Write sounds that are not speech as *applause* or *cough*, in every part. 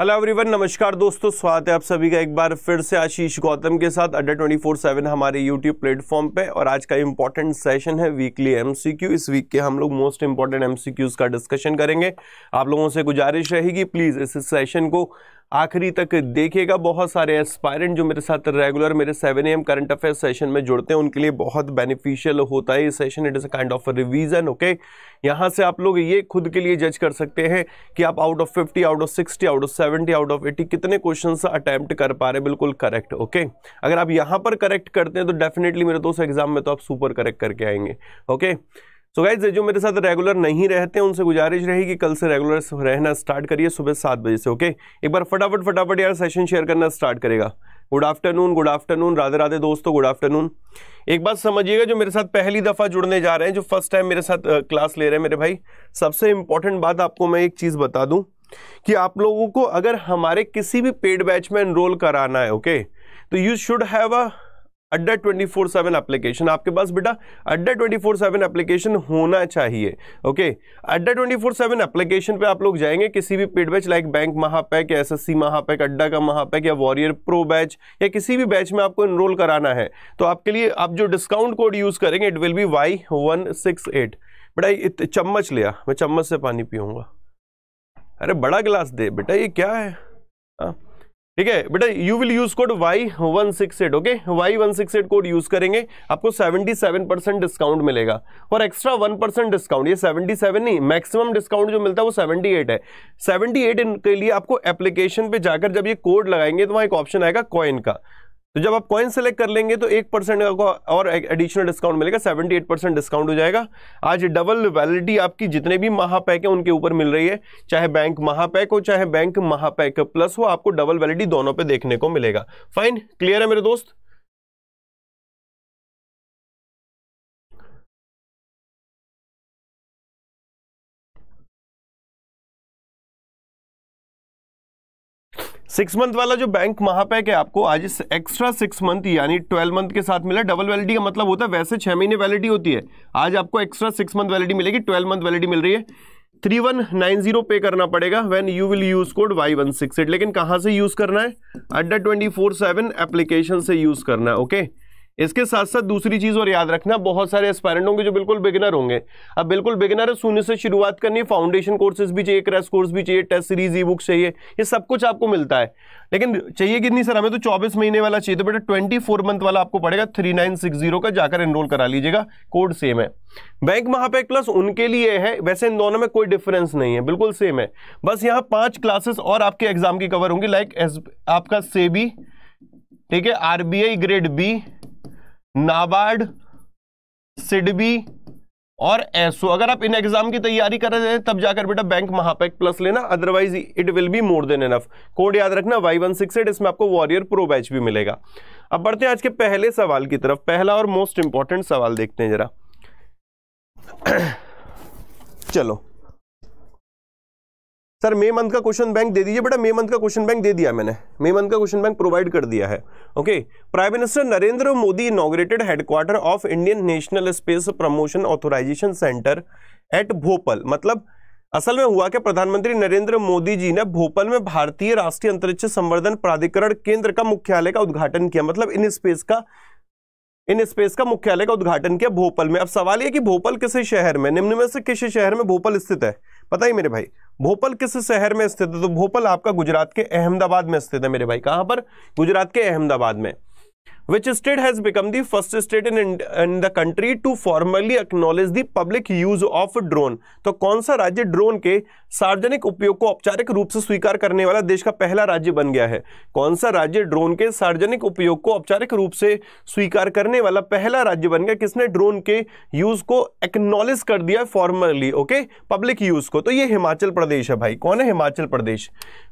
Hello everyone नमस्कार दोस्तों स्वागत है आप सभी का एक बार फिर से आशीष गौतम के साथ अड्डा ट्वेंटी फोर सेवन हमारे यूट्यूब प्लेटफॉर्म पे और आज का इम्पॉर्टेंट सेशन है वीकली एमसीक्यू इस वीक के हम लोग मोस्ट इम्पॉर्टेंट एमसीक्यूज का डिस्कशन करेंगे आप लोगों से गुजारिश रहेगी प्लीज़ इस सेशन को आखिरी तक देखेगा बहुत सारे एस्पायरेंट जो मेरे साथ रेगुलर मेरे seven M current affair session में जुड़ते हैं उनके लिए बहुत बेनिफिशियल होता है ये session it is a kind of revision okay यहाँ से आप लोग ये खुद के लिए जज कर सकते हैं कि आप out of fifty out of sixty out of seventy out of eighty कितने क्वेश्चन अटैम्प्ट कर पा रहे बिल्कुल करेक्ट ओके अगर आप यहाँ पर करेक्ट करते हैं तो डेफिनेटली मेरे दोस्त एग्जाम में तो आप सुपर करेक्ट करके आएंगे okay okay? So so guys जो मेरे साथ रेगुलर नहीं रहते हैं उनसे गुजारिश कि कल से रेगुलर रहना स्टार्ट करिए सुबह सात बजे से ओके एक बार फटाफट फटाफट यार सेशन शेयर करना स्टार्ट करेगा good afternoon good afternoon Radhe Radhe दोस्तों गुड आफ्टरनून एक बात समझिएगा जो मेरे साथ पहली दफ़ा जुड़ने जा रहे हैं जो फर्स्ट टाइम मेरे साथ क्लास ले रहे हैं मेरे भाई सबसे इंपॉर्टेंट बात आपको मैं एक चीज़ बता दूँ कि आप लोगों को अगर हमारे किसी भी पेड बैच में एनरोल कराना है ओके तो यू शुड हैव अ अड्डा ट्वेंटी फोर सेवन एप्लीकेशन आपके पास बेटा अड्डा ट्वेंटी फोर सेवन एप्लीकेशन होना चाहिए ओके अड्डा ट्वेंटी फोर सेवन एप्लीकेशन पे आप लोग जाएंगे किसी भी paid batch like bank Mahapack S S C Mahapack Adda का महापैक या वॉरियर प्रो बैच या किसी भी बैच में आपको इनरोल कराना है तो आपके लिए आप जो डिस्काउंट कोड यूज़ करेंगे it will be Y one six eight बेटा चम्मच लिया मैं चम्मच से पानी पीऊँगा अरे बड़ा गिलास दे बेटा ये क्या है हाँ ठीक है बेटा you will use code Y one six eight okay Y one six eight code use करेंगे आपको सेवेंटी सेवन परसेंट डिस्काउंट मिलेगा और एक्स्ट्रा वन परसेंट डिस्काउंट ये सेवेंटी सेवन नहीं मैक्सिमम डिस्काउंट जो मिलता है वो सेवेंटी एट है सेवेंटी एट के लिए आपको एप्लीकेशन पे जाकर जब ये कोड लगाएंगे तो वहाँ एक ऑप्शन आएगा कॉइन का तो जब आप कॉइन सेलेक्ट कर लेंगे तो एक परसेंट आपको और एडिशनल डिस्काउंट मिलेगा सेवेंटी एट परसेंट डिस्काउंट हो जाएगा आज डबल वैलिडिटी आपकी जितने भी महापैक है उनके ऊपर मिल रही है चाहे बैंक महापैक हो चाहे बैंक महापैक प्लस हो आपको डबल वैलिडिटी दोनों पे देखने को मिलेगा फाइन क्लियर है मेरे दोस्त सिक्स मंथ वाला जो बैंक महापैक है आपको आज एक्स्ट्रा सिक्स मंथ यानी ट्वेल्व मंथ के साथ मिला डबल वैलिडी का मतलब होता है वैसे छह महीने वैलिडी होती है आज आपको एक्स्ट्रा सिक्स मंथ वैलिडी मिलेगी ट्वेल्व मंथ वैलिडी मिल रही है थ्री वन नाइन जीरो पे करना पड़ेगा when you will use code Y one six eight लेकिन कहाँ से यूज करना है Adda twenty four seven application से यूज करना है ओके okay? इसके साथ साथ दूसरी चीज़ और याद रखना बहुत सारे एस्पायरेंट होंगे जो बिल्कुल बिगिनर होंगे अब बिल्कुल बिगिनर है शून्य से शुरुआत करनी है फाउंडेशन कोर्सेज भी चाहिए क्रैश कोर्स भी चाहिए टेस्ट सीरीज ई बुक चाहिए ये सब कुछ आपको मिलता है लेकिन चाहिए कितनी सर हमें तो चौबीस महीने वाला चाहिए तो बेटा ट्वेंटी मंथ वाला आपको पड़ेगा थ्री का जाकर एनरोल करा लीजिएगा कोड सेम है बैंक महापैक प्लस उनके लिए है वैसे इन दोनों में कोई डिफरेंस नहीं है बिल्कुल सेम है बस यहाँ पांच क्लासेस और आपके एग्जाम की कवर होंगी लाइक आपका सेबी ठीक है RBI grade B NABARD SIDBI और एसओ अगर आप इन एग्जाम की तैयारी कर रहे हैं तब जाकर बेटा बैंक महापैक प्लस लेना otherwise it will be more than enough code याद रखना वाई वन सिक्स एट इसमें आपको वॉरियर प्रो बैच भी मिलेगा अब बढ़ते हैं आज के पहले सवाल की तरफ पहला और मोस्ट इंपॉर्टेंट सवाल देखते हैं जरा *clears throat* चलो सर मे मंथ का क्वेश्चन बैंक दे दीजिए बेटा मे मंथ का क्वेश्चन बैंक दे दिया मैंने मे मंथ का क्वेश्चन बैंक प्रोवाइड कर दिया है okay prime minister Narendra Modi inaugurated headquarter of Indian National Space Promotion Authorisation Centre at Bhopal मतलब असल में हुआ कि प्रधानमंत्री नरेंद्र मोदी जी ने भोपाल में भारतीय राष्ट्रीय अंतरिक्ष संवर्धन प्राधिकरण केंद्र का मुख्यालय का उद्घाटन किया मतलब इन स्पेस का इन स्पेस का मुख्यालय का उद्घाटन किया भोपाल में अब सवाल यह कि भोपाल किस शहर में निम्न में से किस शहर में भोपाल स्थित है पता ही मेरे भाई भोपाल किस शहर में स्थित है तो भोपाल आपका गुजरात के अहमदाबाद में स्थित है मेरे भाई कहां पर गुजरात के अहमदाबाद में which state has become the first state in, in the country to formally acknowledge the public use of drone तो कौन सा राज्य ड्रोन के सार्वजनिक उपयोग को औपचारिक रूप से स्वीकार करने वाला देश का पहला राज्य बन गया है कौन सा राज्य ड्रोन के सार्वजनिक उपयोग को औपचारिक रूप से स्वीकार करने वाला पहला राज्य बन गया किसने ड्रोन के यूज को एक्नोलेज कर दिया फॉर्मली ओके पब्लिक यूज को तो ये हिमाचल प्रदेश है भाई कौन है हिमाचल प्रदेश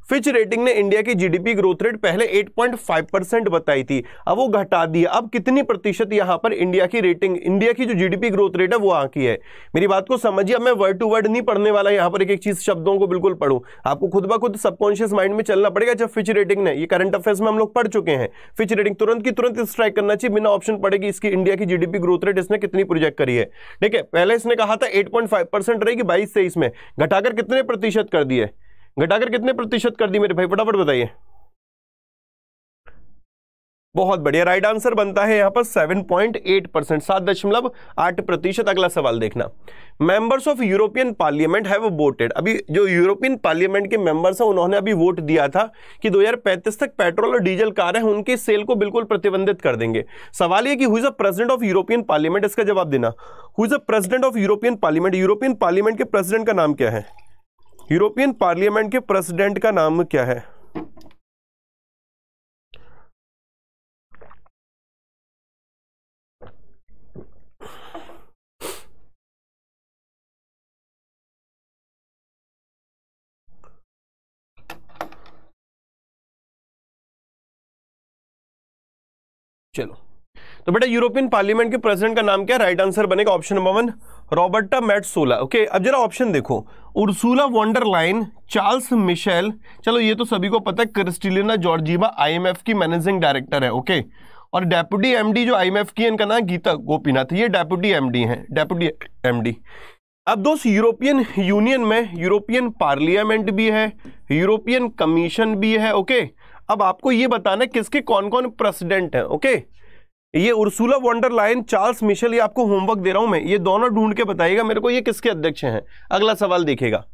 फिच रेटिंग ने इंडिया की जीडीपी ग्रोथ रेट पहले 8.5 परसेंट बताई थी अब वो हटा दी अब कितनी प्रतिशत यहां पर इंडिया की रेटिंग इंडिया की जो जीडीपी ग्रोथ रेट है वो आंकी है मेरी बात को समझिए अब मैं वर्ड टू वर्ड नहीं पढ़ने वाला यहां पर एक एक चीज शब्दों को बिल्कुल पढ़ूँ आपको खुद ब खुद सबकॉन्शियस माइंड में चलना पड़ेगा जब फिच रेटिंग ने ये करंट अफेयर्स में हम लोग पढ़ चुके हैं फिच रेटिंग तुरंत की तुरंत स्ट्राइक करना चाहिए बिना ऑप्शन पड़ेगी इसकी इंडिया की जीडीपी ग्रोथ रेट इसने कितनी प्रोजेक्ट करी है ठीक है पहले इसने कहा था एट रहेगी बाईस तेईस में घटाकर कितने प्रतिशत कर दिए घटाकर कितने प्रतिशत कर दी मेरे भाई फटाफट बताइए बहुत बढ़िया राइट आंसर बनता है यहां पर 7.8 परसेंट सात दशमलव आठ प्रतिशत अगला सवाल देखना members of European Parliament have voted अभी जो यूरोपियन पार्लियामेंट के मेंबर्स हैं उन्होंने अभी वोट दिया था कि 2035 तक पेट्रोल और डीजल कार है उनके सेल को बिल्कुल प्रतिबंधित कर देंगे सवाल ये कि who is president of European Parliament इसका जवाब देना who is president of European Parliament European Parliament के प्रेसिडेंट का नाम क्या है यूरोपियन पार्लियामेंट के प्रेसिडेंट का नाम क्या है चलो तो बेटा यूरोपियन पार्लियामेंट के प्रेसिडेंट का नाम क्या राइट आंसर बनेगा option number one Roberta Metsola okay अब जरा ऑप्शन देखो उर्सूला वॉन्डरलाइन चार्ल्स मिशेल चलो ये तो सभी को पता है क्रिस्टिलिना जॉर्जीवा आईएमएफ की मैनेजिंग डायरेक्टर है ओके और डेप्यूटी एमडी जो आईएमएफ की इनका नाम गीता गोपीनाथ ये डेप्यूटी एमडी हैं डेप्यूटी एमडी अब दोस्त यूरोपियन यूनियन में यूरोपियन पार्लियामेंट भी है यूरोपियन कमीशन भी है ओके okay? अब आपको ये बताना है किसके कौन कौन प्रेसिडेंट हैं ओके ये उर्सूला लाइन चार्ल्स मिशेल ये आपको होमवर्क दे रहा हूं मैं ये दोनों ढूंढ के बताइएगा मेरे को ये किसके अध्यक्ष हैं अगला सवाल देखेगा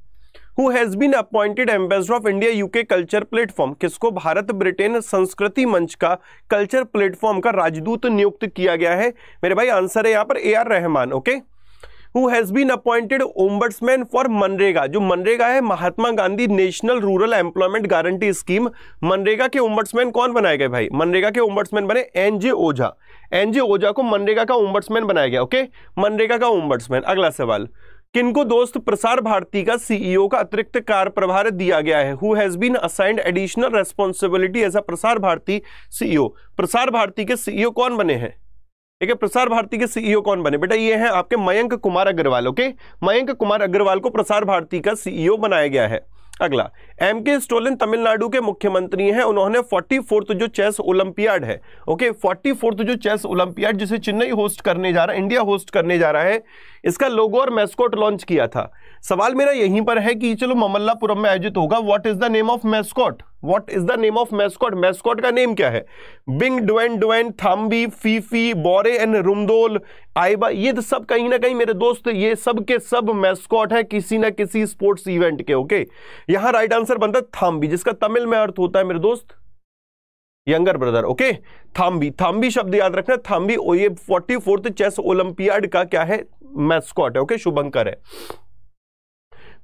who has been appointed ambassador of India UK culture platform किसको भारत ब्रिटेन संस्कृति मंच का कल्चर प्लेटफॉर्म का राजदूत नियुक्त किया गया है मेरे भाई आंसर है यहाँ पर A R Rahman okay okay? Who has been appointed ombudsman for मनरेगा जो मनरेगा है Mahatma Gandhi national rural employment guarantee scheme मनरेगा के ओम्बर्ट्समैन कौन बनाए गए भाई मनरेगा के ओम्बर्ट्समैन बने एन जे ओझा एन जे ओझा को मनरेगा का ओम्बर्ट्समैन बनाया गया ओके मनरेगा का ओम्बर्ट्समैन अगला सवाल किनको दोस्त प्रसार भारती का सीईओ e का अतिरिक्त कार्य प्रभार दिया गया है who has been assigned additional responsibility as a Prasar Bharati CEO e प्रसार भारती के सीईओ e कौन बने हैं ठीक है प्रसार भारती के सीईओ e कौन बने बेटा ये है आपके मयंक कुमार अग्रवाल ओके मयंक कुमार अग्रवाल को प्रसार भारती का सीईओ e बनाया गया है अगला एम के स्टोलिन तमिलनाडु के मुख्यमंत्री हैं उन्होंने फोर्टी फोर्थ जो चेस ओलंपियाड है ओके फोर्टी फोर्थ जो चेस ओलंपियाड जिसे चेन्नई होस्ट करने जा रहा है इंडिया होस्ट करने जा रहा है इसका लोगो और मैस्कोट लॉन्च किया था सवाल मेरा यहीं पर है कि चलो ममल्लापुरम में आयोजित होगा what is the name of mascot what is the name of mascot mascot का नेम क्या है बिंग डुवेन डुवेन थाम्बी फीफी बोरे एंड रुमदोल आईबा ये तो सब कहीं ना कहीं मेरे दोस्त ये सब के सब मैस्कॉट है किसी ना किसी स्पोर्ट्स इवेंट के ओके okay? यहां राइट आंसर बनता है थाम्बी जिसका तमिल में अर्थ होता है मेरे दोस्त younger brother okay Thambi Thambi शब्द याद रखना थाम्बी ये फोर्टी फोर्थ चेस ओलंपियाड का क्या है मैस्कॉट है ओके okay? शुभंकर है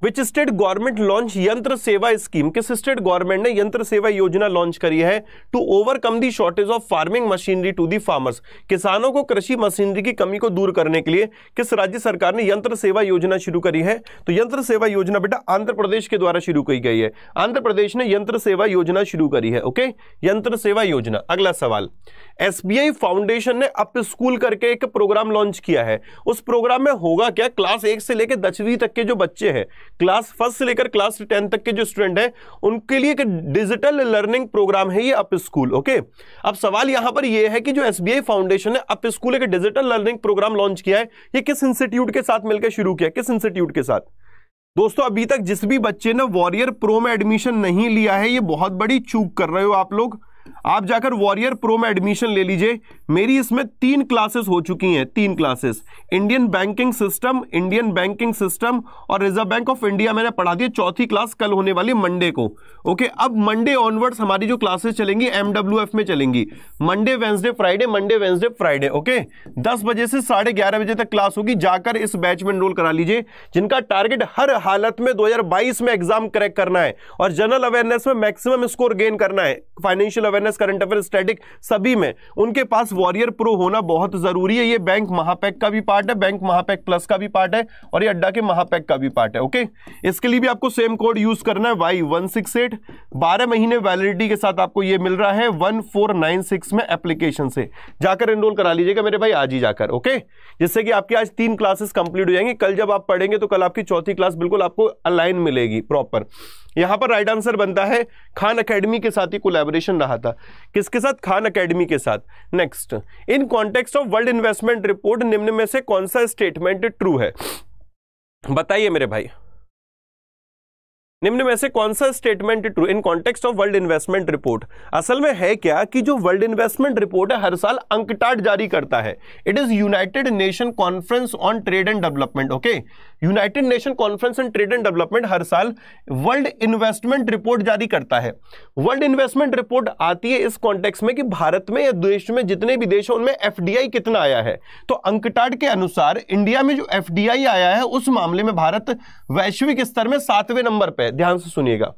विच स्टेट गवर्नमेंट लॉन्च यंत्र सेवा स्कीम किस स्टेट गवर्नमेंट ने यंत्र सेवा योजना लॉन्च करी है to overcome the shortage of farming machinery to the farmers किसानों को कृषि मशीनरी की कमी को दूर करने के लिए किस राज्य सरकार ने यंत्र सेवा योजना शुरू करी है तो यंत्र सेवा योजना बेटा आंध्र प्रदेश के द्वारा शुरू की गई है आंध्र प्रदेश ने यंत्र सेवा योजना शुरू करी है ओके यंत्र सेवा योजना अगला सवाल एस फाउंडेशन ने अप स्कूल करके एक प्रोग्राम लॉन्च किया है उस प्रोग्राम में होगा क्या क्लास एक से लेकर दसवीं तक के जो बच्चे हैं क्लास फर्स्ट से लेकर क्लास टेन तक के जो स्टूडेंट हैं उनके लिए एक डिजिटल लर्निंग प्रोग्राम है ये अप स्कूल ओके अब सवाल यहां पर यह है कि जो एस फाउंडेशन ने अप स्कूल एक डिजिटल लर्निंग प्रोग्राम लॉन्च किया है ये किस इंस्टीट्यूट के साथ मिलकर शुरू किया किस इंस्टीट्यूट के साथ दोस्तों अभी तक जिस भी बच्चे ने वॉरियर प्रो में एडमिशन नहीं लिया है ये बहुत बड़ी चूक कर रहे हो आप लोग आप जाकर वॉरियर प्रो में एडमिशन ले लीजिए मेरी इसमें तीन क्लासेस हो चुकी हैं तीन classes Indian banking system Indian banking system और रिजर्व बैंक ऑफ इंडिया मैंने पढ़ा दी चौथी क्लास कल होने वाली मंडे को ओके अब मंडे ऑनवर्ड्स हमारी जो क्लासेस चलेंगी एम में चलेंगी Monday Wednesday Friday Monday Wednesday Friday okay दस बजे से साढ़े बजे तक क्लास होगी जाकर इस बैच में एनरोल करा लीजिए जिनका टारगेट हर हालत में दो में एग्जाम क्रैक करना है और जनरल अवेयरनेस में मैक्सिमम स्कोर गेन करना है financial awareness affairs current affair static सभी में उनके पास वॉरियर प्रो होना बहुत ज़रूरी है ये बैंक महापैक का भी पार्ट है बैंक महापैक प्लस का भी पार्ट है और ये अड्डा के महापैक का भी पार्ट है ओके इसके लिए भी आपको सेम कोड यूज़ करना है वाई वन सिक्स एट बारह महीने वैलिडिटी के साथ आपको ये मिल रहा है वन फोर नाइन सिक्स में एप्लीकेशन से जाकर एनरोल करा लीजिएगा मेरे भाई आज ही जाकर ओके जिससे कि आपकी आज तीन क्लासेस कंप्लीट हो जाएंगी कल जब आप पढ़ेंगे तो कल आपकी चौथी क्लास बिल्कुल आपको अलाइन मिलेगी प्रॉपर यहां पर राइट आंसर बनता है खान अकेडमी के साथ ही कोलेबोरेशन रहा था किसके साथ खान अकेडमी के साथ next in context of world investment report निम्न में से कौन सा स्टेटमेंट ट्रू है बताइए मेरे भाई निम्न में से कौन सा statement true in context of world investment report असल में है क्या कि जो वर्ल्ड इन्वेस्टमेंट रिपोर्ट है हर साल अंकटाट जारी करता है it is United Nation conference on trade and development okay United Nation conference on trade and development हर साल वर्ल्ड इन्वेस्टमेंट रिपोर्ट जारी करता है वर्ल्ड इन्वेस्टमेंट रिपोर्ट आती है इस कॉन्टेक्स में कि भारत में या देश में जितने भी देश है उनमें एफ कितना आया है तो अंकटाट के अनुसार इंडिया में जो एफ आया है उस मामले में भारत वैश्विक स्तर में सातवें नंबर पर है ध्यान से सुनिएगा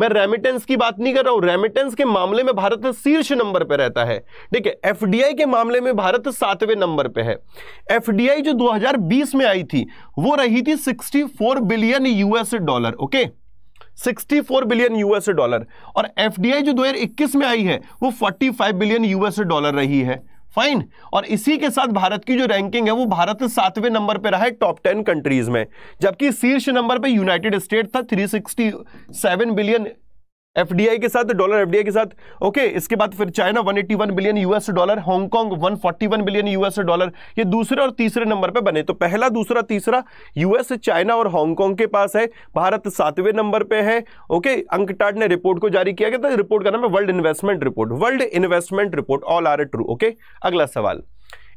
मैं रेमिटेंस की बात नहीं कर रहा हूं रेमिटेंस के मामले में भारत शीर्ष नंबर पर रहता है ठीक है एफडीआई के मामले में भारत सातवें नंबर पर है एफडीआई जो 2020 में आई थी वो रही थी 64 billion US dollar okay 64 billion US dollar और एफडीआई जो 2021 में आई है वो 45 बिलियन यूएस डॉलर रही है फाइन और इसी के साथ भारत की जो रैंकिंग है वो भारत सातवें नंबर पे रहा है टॉप टेन कंट्रीज में जबकि शीर्ष नंबर पे यूनाइटेड स्टेट था 367 बिलियन एफडीआई के साथ डॉलर एफ के साथ ओके इसके बाद फिर China 181 billion US dollar Hong Kong 141 billion US dollar ये दूसरे और तीसरे नंबर पे बने तो पहला दूसरा तीसरा यूएस चाइना और हांगकांग के पास है भारत सातवें नंबर पे है ओके अंकटाड ने रिपोर्ट को जारी किया गया था रिपोर्ट का नाम है world investment report world investment report all are a true okay अगला सवाल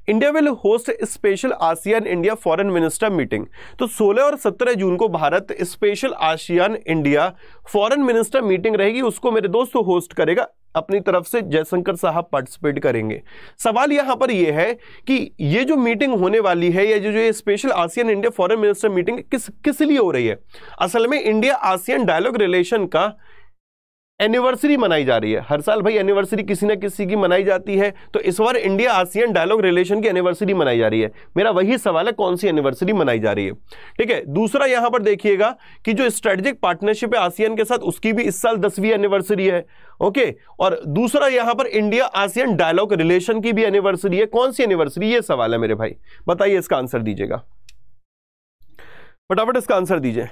India will host special ASEAN India foreign minister meeting तो 16 और 17 जून को Bharat special ASEAN India foreign minister meeting रहेगी उसको मेरे दोस्त होस्ट करेगा अपनी तरफ से जयशंकर साहब पार्टिसिपेट करेंगे सवाल यहां पर यह है कि ये जो मीटिंग होने वाली है या जो जो ये special ASEAN India foreign minister meeting किस किस लिए हो रही है असल में इंडिया आसियान डायलॉग रिलेशन का एनिवर्सरी मनाई जा रही है हर साल भाई एनिवर्सरी किसी ना किसी की मनाई जाती है तो इस बार इंडिया आसियन डायलॉग रिलेशन की एनिवर्सरी मनाई जा रही है मेरा वही सवाल है कौन सी एनिवर्सरी मनाई जा रही है ठीक है दूसरा यहां पर देखिएगा कि जो स्ट्रेटेजिक पार्टनरशिप है आसियन के साथ उसकी भी इस साल दसवीं एनिवर्सरी है ओके और दूसरा यहां पर इंडिया आसियन डायलॉग रिलेशन की भी एनिवर्सरी है कौन सी एनिवर्सरी ये सवाल है मेरे भाई बताइए इसका आंसर दीजिएगा फटाफट इसका आंसर दीजिए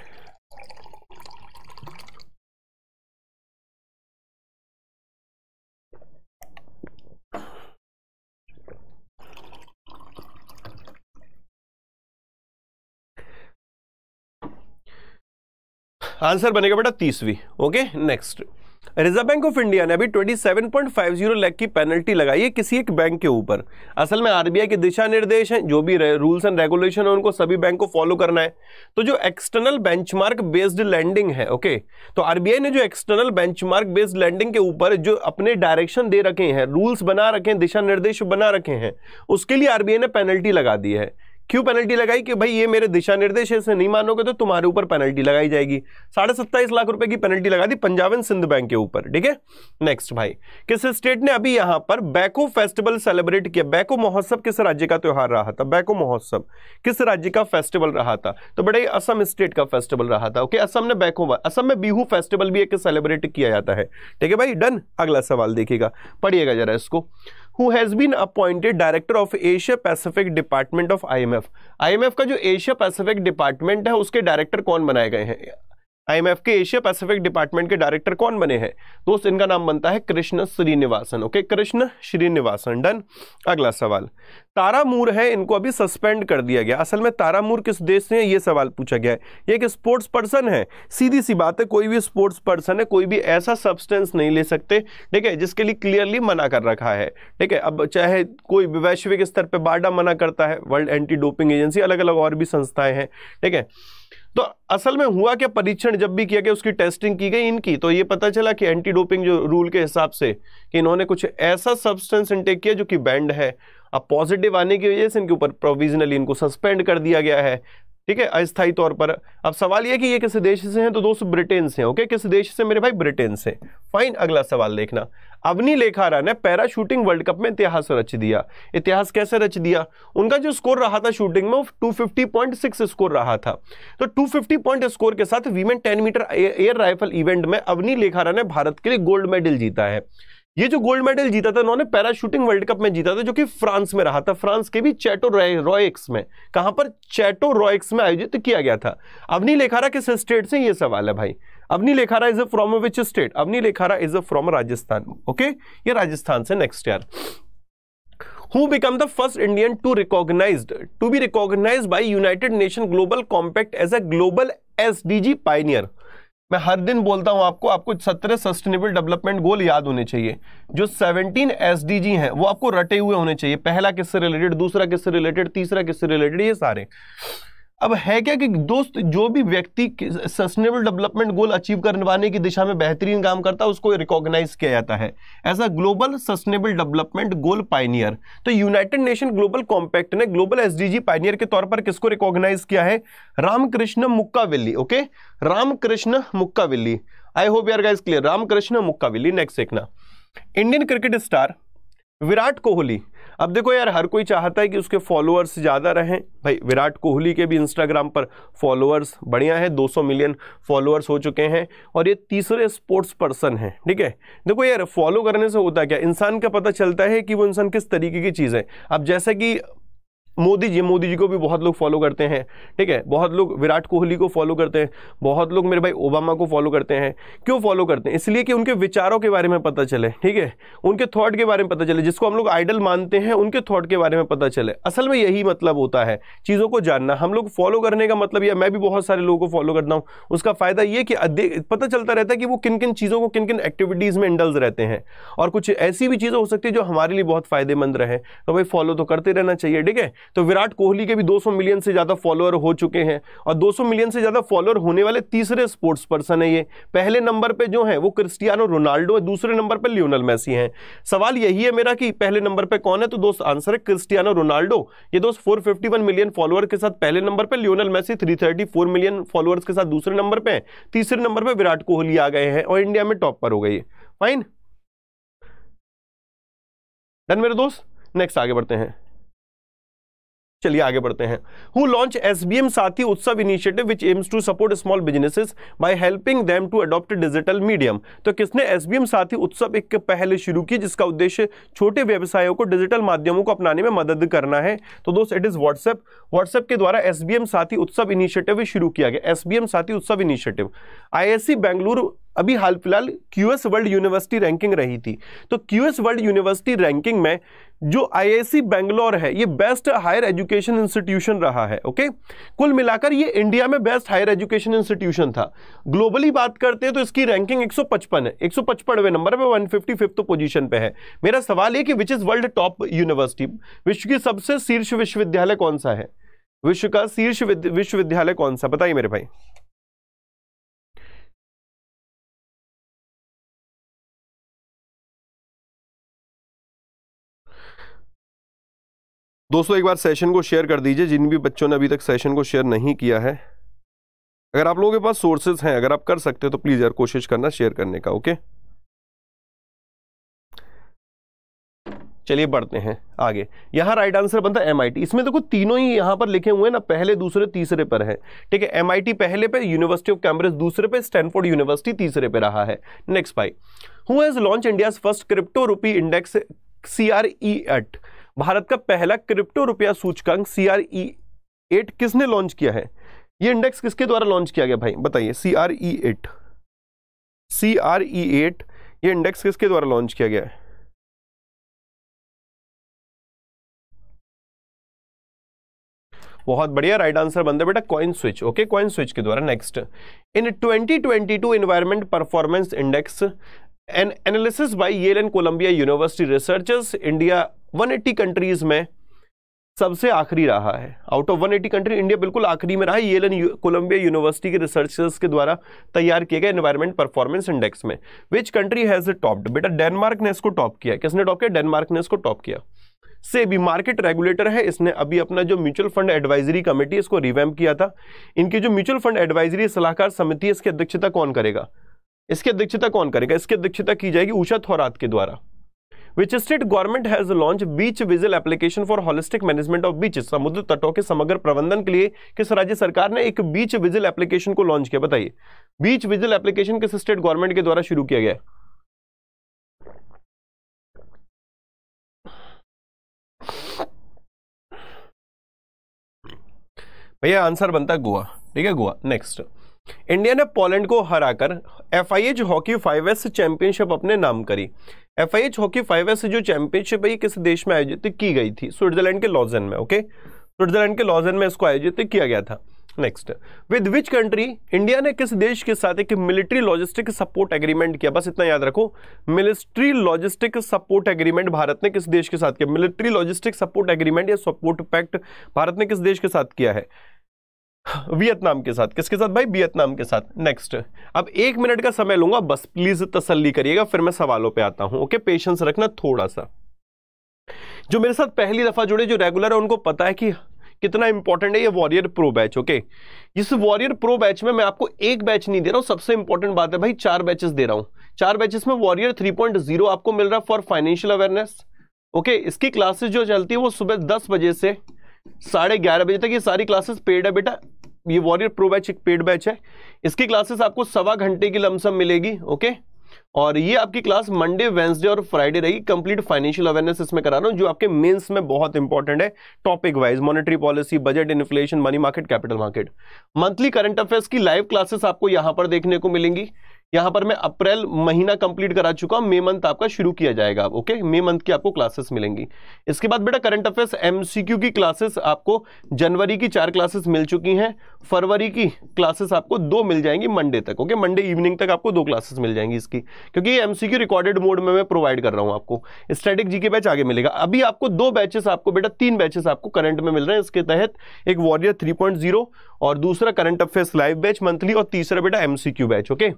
आंसर बनेगा बेटा तीसवीं okay next Reserve Bank of India ने अभी 27.50 लाख की पेनल्टी लगाई है किसी एक बैंक के ऊपर असल में आरबीआई के दिशा निर्देश हैं जो भी रूल्स एंड रेगुलेशन है उनको सभी बैंक को फॉलो करना है तो जो एक्सटर्नल बेंचमार्क बेस्ड लैंडिंग है ओके तो आरबीआई ने जो एक्सटर्नल बेंचमार्क बेस्ड लैंडिंग के ऊपर जो अपने डायरेक्शन दे रखे हैं रूल्स बना रखे हैं दिशा निर्देश बना रखे हैं उसके लिए आरबीआई ने पेनल्टी लगा दी है क्यों पेनल्टी लगाई कि भाई ये मेरे दिशा निर्देश है इसे नहीं मानोगे तो तुम्हारे ऊपर पेनल्टी लगाई जाएगी साढ़े सत्ताईस लाख रुपए की पेनल्टी लगा दी पंजाब एंड सिंध बैंक के ऊपर ठीक है नेक्स्ट भाई किस स्टेट ने अभी यहां पर बैको फेस्टिवल सेलिब्रेट किया बैको महोत्सव किस राज्य का त्यौहार रहा था बैको महोत्सव किस राज्य का फेस्टिवल रहा था तो बड़े असम स्टेट का फेस्टिवल रहा था ओके असम ने बैको असम में बिहू फेस्टिवल भी एक सेलिब्रेट किया जाता है ठीक है भाई डन अगला सवाल देखिएगा पढ़िएगा जरा इसको who has been appointed director of Asia Pacific department of IMF IMF का जो एशिया पैसिफिक डिपार्टमेंट है उसके डायरेक्टर कौन बनाए गए हैं आईएमएफ के एशिया पैसिफिक डिपार्टमेंट के डायरेक्टर कौन बने हैं दोस्त तो इनका नाम बनता है कृष्ण श्रीनिवासन ओके कृष्ण श्रीनिवासन डन अगला सवाल तारामूर है इनको अभी सस्पेंड कर दिया गया असल में तारामूर किस देश से है ये सवाल पूछा गया है ये एक स्पोर्ट्स पर्सन है सीधी सी बात है कोई भी स्पोर्ट्स पर्सन है कोई भी ऐसा सब्सटेंस नहीं ले सकते ठीक है जिसके लिए क्लियरली मना कर रखा है ठीक है अब चाहे कोई वैश्विक स्तर पर बाडा मना करता है वर्ल्ड एंटी डोपिंग एजेंसी अलग अलग और भी संस्थाएं हैं ठीक है तो असल में हुआ क्या परीक्षण जब भी किया गया उसकी टेस्टिंग की गई इनकी तो ये पता चला कि एंटी डोपिंग जो रूल के हिसाब से कि इन्होंने कुछ ऐसा सब्सटेंस इंटेक किया जो कि बैंड है अब पॉजिटिव आने की वजह से इनके ऊपर प्रोविजनली इनको सस्पेंड कर दिया गया है ठीक है अस्थायी तौर पर अब सवाल यह कि ये किस देश से हैं तो दोस्त ब्रिटेन से ओके किस देश से मेरे भाई ब्रिटेन से फाइन अगला सवाल देखना अवनी लेखारा ने पैराशूटिंग वर्ल्ड कप में इतिहास रच दिया इतिहास कैसे रच दिया उनका जो स्कोर रहा था शूटिंग में two fifty point six score रहा था तो टू फिफ्टी पॉइंट स्कोर के साथ women ten metre air rifle event में अवनी लेखारा ने भारत के लिए गोल्ड मेडल जीता है ये जो गोल्ड मेडल जीता था उन्होंने पैराशूटिंग वर्ल्ड कप में जीता था जो कि फ्रांस में रहा था फ्रांस के भी चैटो रॉयक्स में कहां पर चैटो रॉयक्स में आयोजित किया गया था अवनी लेखारा किस स्टेट से ये सवाल है भाई Avani Lekhara is a from which state Avani Lekhara is a from Rajasthan okay ये राजस्थान से नेक्स्ट यार who become the first indian to recognized to be recognized by united nation global compact as a global sdg pioneer मैं हर दिन बोलता हूं आपको आपको सत्रह सस्टेनेबल डेवलपमेंट गोल याद होने चाहिए जो 17 एस हैं वो आपको रटे हुए होने चाहिए पहला किससे रिलेटेड दूसरा किससे रिलेटेड तीसरा किससे रिलेटेड ये सारे अब है क्या कि दोस्त जो भी व्यक्ति सस्टेनेबल डेवलपमेंट गोल अचीव करवाने की दिशा में बेहतरीन काम करता है उसको रिकॉग्नाइज किया जाता है as a global sustainable development goal pioneer तो यूनाइटेड नेशन ग्लोबल कॉम्पैक्ट ने ग्लोबल एसडीजी पाइनियर के तौर पर किसको रिकॉग्नाइज किया है Ramakrishna Mukkavilli okay Ramakrishna Mukkavilli I hope यार guys clear Ramakrishna Mukkavilli next देखना Indian cricket star Virat Kohli अब देखो यार हर कोई चाहता है कि उसके फॉलोअर्स ज़्यादा रहें भाई विराट कोहली के भी इंस्टाग्राम पर फॉलोअर्स बढ़िया है 200 मिलियन फॉलोअर्स हो चुके हैं और ये तीसरे स्पोर्ट्स पर्सन हैं ठीक है देखो यार फॉलो करने से होता क्या इंसान का पता चलता है कि वो इंसान किस तरीके की चीज़ है अब जैसे कि मोदी जी मोदी जी को भी बहुत लोग फॉलो करते हैं ठीक है बहुत लोग विराट कोहली को फॉलो करते हैं बहुत लोग मेरे भाई ओबामा को फॉलो करते हैं क्यों फॉलो करते हैं इसलिए कि उनके विचारों के बारे में पता चले ठीक है उनके थॉट के बारे में पता चले जिसको हम लोग आइडल मानते हैं उनके थॉट के बारे में पता चले असल में यही मतलब होता है चीज़ों को जानना हम लोग फॉलो करने का मतलब या मैं भी बहुत सारे लोगों को फॉलो करता हूँ उसका फ़ायदा ये कि पता चलता रहता है कि वो किन किन चीज़ों को किन किन एक्टिविटीज़ में इंडल्स रहते हैं और कुछ ऐसी भी चीज़ें हो सकती है जो हमारे लिए बहुत फ़ायदेमंद रहे तो भाई फॉलो तो करते रहना चाहिए ठीक है तो विराट कोहली के भी 200 मिलियन से ज़्यादा फॉलोअर हो चुके हैं और 200 मिलियन से ज़्यादा फॉलोअर होने वाले तीसरे स्पोर्ट्स पर्सन है ये पहले नंबर पर जो है वो क्रिस्टियानो रोनाल्डो है दूसरे नंबर पर लियोनल मैसी है सवाल यही है मेरा कि पहले नंबर पर कौन है तो दोस्त आंसर है क्रिस्टियानो रोनाल्डो ये दोस्त फोर मिलियन फॉलोअर के साथ पहले नंबर पर Lionel Messi three million followers के साथ दूसरे नंबर पर तीसरे नंबर पर विराट कोहली आ गए हैं और इंडिया में टॉप पर हो गई फाइन डन मेरे दोस्त नेक्स्ट आगे बढ़ते हैं चलिए आगे बढ़ते हैं who launch S B M Saathi Utsav initiative which aims to support small businesses by helping them to adopt digital medium तो किसने एस बी एम साथी उत्सव एक पहले शुरू की जिसका उद्देश्य छोटे व्यवसायों को डिजिटल माध्यमों को अपनाने में मदद करना है तो दोस्त इट इज़ व्हाट्सएप व्हाट्सएप के द्वारा S B M Saathi Utsav initiative शुरू किया गया S B M Saathi Utsav initiative I S C Bengaluru अभी हाल फिलहाल क्यूएस वर्ल्ड यूनिवर्सिटी रैंकिंग रही थी तो क्यूएस वर्ल्ड यूनिवर्सिटी रैंकिंग में जो आईआईसी बेंगलोर है ये बेस्ट हायर एजुकेशन इंस्टीट्यूशन रहा है ओके कुल मिलाकर ये इंडिया में बेस्ट हायर एजुकेशन इंस्टीट्यूशन था ग्लोबली बात करते हैं तो इसकी रैंकिंग 155 है एक सौ नंबर पे वन फिफ्टी पोजीशन पे है मेरा सवाल ये कि which is world top university विश्व की सबसे शीर्ष विश्वविद्यालय कौन सा है विश्व का शीर्ष विश्वविद्यालय कौन सा बताइए मेरे भाई दोस्तों एक बार सेशन को शेयर कर दीजिए जिन भी बच्चों ने अभी तक सेशन को शेयर नहीं किया है अगर आप लोगों के पास सोर्सेज हैं अगर आप कर सकते हो तो प्लीज़ यार कोशिश करना शेयर करने का ओके चलिए बढ़ते हैं आगे यहाँ राइट आंसर बनता है एमआईटी इसमें देखो तो तीनों ही यहाँ पर लिखे हुए हैं ना पहले दूसरे तीसरे पर है ठीक है एमआईटी पहले पे यूनिवर्सिटी ऑफ कैम्ब्रिज दूसरे पे स्टैनफोर्ड यूनिवर्सिटी तीसरे पे रहा है नेक्स्ट भाई who has launch India first crypto rupee index C R E eight Bharat का पहला क्रिप्टो रुपया सूचकांक सीआरई एट e किसने लॉन्च किया है ये इंडेक्स किसके द्वारा लॉन्च किया गया भाई बताइए सीआरई एट सीआरई एट ये इंडेक्स किसके द्वारा लॉन्च किया गया है बहुत बढ़िया राइट आंसर बनता है बेटा CoinSwitch okay CoinSwitch के द्वारा next in 2022 environment performance index an analysis by Yale and Columbia university researchers India 180 countries में सबसे आखिरी रहा है आउट ऑफ 180 कंट्री इंडिया बिल्कुल आखिरी में रहा है येल एंड कोलंबिया यूनिवर्सिटी के रिसर्चर्स के द्वारा तैयार किए गए एनवायरमेंट परफॉर्मेंस इंडेक्स में विच कंट्री हैज़ टॉप्ड बेटा डेनमार्क ने इसको टॉप किया किसने टॉप किया डेनमार्क ने इसको टॉप किया से भी मार्केट रेगुलेटर है इसने अभी अपना जो म्यूचुअल फंड एडवाइजरी कमेटी इसको रिवैम्प किया था इनकी जो म्यूचुअल फंड एडवाइजरी सलाहकार समिति इसकी अध्यक्षता कौन करेगा इसकी अध्यक्षता कौन करेगा इसकी अध्यक्षता की जाएगी उषा थोरात के द्वारा which state government has launch beach vigil application for holistic management of beach समुद्र तटों के समग्र प्रबंधन के लिए किस राज्य सरकार ने एक बीच विजिल एप्लीकेशन को लॉन्च किया बताइए बीच विजिल एप्लीकेशन किस स्टेट गवर्नमेंट के द्वारा शुरू किया गया भैया आंसर बनता है गोवा ठीक है गोवा नेक्स्ट इंडिया ने पोलैंड को हराकर F I H hockey five S championship अपने नाम करी F I H hockey five S जो चैंपियनशिप है ये किस देश में आयोजित की गई थी स्विट्जरलैंड के लॉजन में ओके स्विट्जरलैंड के लॉजन में इसको आयोजित किया गया था next with which country India ने किस देश के साथ एक मिलिट्री लॉजिस्टिक सपोर्ट एग्रीमेंट किया बस इतना याद रखो मिलिट्री लॉजिस्टिक सपोर्ट एग्रीमेंट भारत ने किस देश के साथ किया मिलिट्री लॉजिस्टिक सपोर्ट एग्रीमेंट या सपोर्ट पैक्ट भारत ने किस देश के साथ किया है वियतनाम के साथ किसके साथ भाई वियतनाम के साथ नेक्स्ट अब एक मिनट का समय लूंगा बस प्लीज तसल्ली करिएगा फिर मैं सवालों पे आता हूं ओके पेशेंस रखना थोड़ा सा जो मेरे साथ पहली दफा जुड़े जो रेगुलर है उनको पता है कि कितना इंपॉर्टेंट है ये वॉरियर प्रो बैच ओके इस वॉरियर प्रो बैच में मैं आपको एक बैच नहीं दे रहा हूं सबसे इंपॉर्टेंट बात है भाई चार बैचेस दे रहा हूँ चार बैचेस में वॉरियर थ्री आपको मिल रहा है फॉर फाइनेंशियल अवेयरनेस ओके इसकी क्लासेस जो चलती है वो सुबह दस बजे से साढ़े ग्यारह बजे तक ये सारी क्लासेस पेड है बेटा ये वॉरियर प्रो बैच एक पेड बैच है इसकी क्लासेस आपको सवा घंटे की लमसम मिलेगी ओके और ये आपकी क्लास मंडे वेंसडे और फ्राइडे रहेगी कंप्लीट फाइनेंशियल अवेयरनेस इसमें करा रहा हूँ जो आपके मेंस में बहुत इंपॉर्टेंट है topic wise monetary policy budget inflation money market capital market monthly current affairs की लाइव क्लासेस आपको यहाँ पर देखने को मिलेंगी यहाँ पर मैं अप्रैल महीना कंप्लीट करा चुका हूं मे मंथ आपका शुरू किया जाएगा ओके मे मंथ की आपको क्लासेस मिलेंगी इसके बाद बेटा करंट अफेयर्स एमसीक्यू की क्लासेस आपको जनवरी की चार क्लासेस मिल चुकी हैं फरवरी की क्लासेस आपको दो मिल जाएंगी मंडे तक ओके मंडे इवनिंग तक आपको दो क्लासेस मिल जाएंगी इसकी क्योंकि एमसीक्यू रिकॉर्डेड मोड में मैं प्रोवाइड कर रहा हूँ आपको स्टेटिक जी के बैच आगे मिलेगा अभी आपको दो बैचेस आपको बेटा तीन बैचेस आपको करंट में मिल रहे हैं इसके तहत एक वॉरियर थ्री और दूसरा current affairs live batch monthly और तीसरा बेटा एमसीक्यू बैच ओके